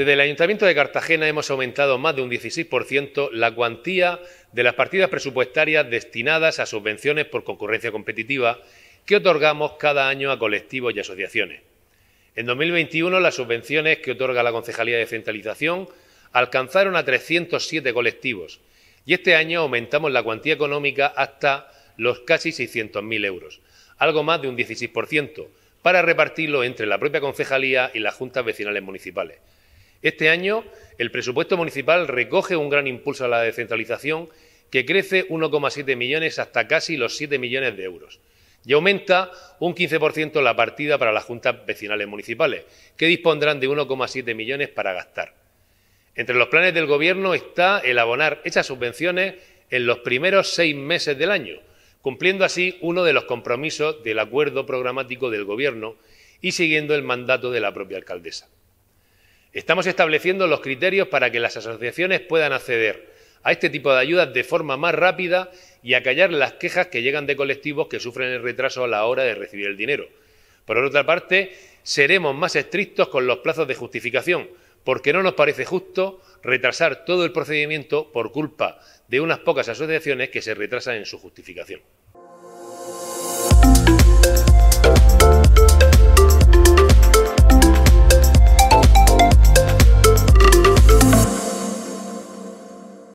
Desde el Ayuntamiento de Cartagena hemos aumentado más de un 16% la cuantía de las partidas presupuestarias destinadas a subvenciones por concurrencia competitiva que otorgamos cada año a colectivos y asociaciones. En 2021 las subvenciones que otorga la Concejalía de Centralización alcanzaron a 307 colectivos y este año aumentamos la cuantía económica hasta los casi 600.000 euros, algo más de un 16%, para repartirlo entre la propia concejalía y las juntas vecinales municipales. Este año el presupuesto municipal recoge un gran impulso a la descentralización que crece 1,7 millones hasta casi los 7 millones de euros y aumenta un 15% la partida para las juntas vecinales municipales, que dispondrán de 1,7 millones para gastar. Entre los planes del Gobierno está el abonar esas subvenciones en los primeros seis meses del año, cumpliendo así uno de los compromisos del acuerdo programático del Gobierno y siguiendo el mandato de la propia alcaldesa. Estamos estableciendo los criterios para que las asociaciones puedan acceder a este tipo de ayudas de forma más rápida y acallar las quejas que llegan de colectivos que sufren el retraso a la hora de recibir el dinero. Por otra parte, seremos más estrictos con los plazos de justificación, porque no nos parece justo retrasar todo el procedimiento por culpa de unas pocas asociaciones que se retrasan en su justificación.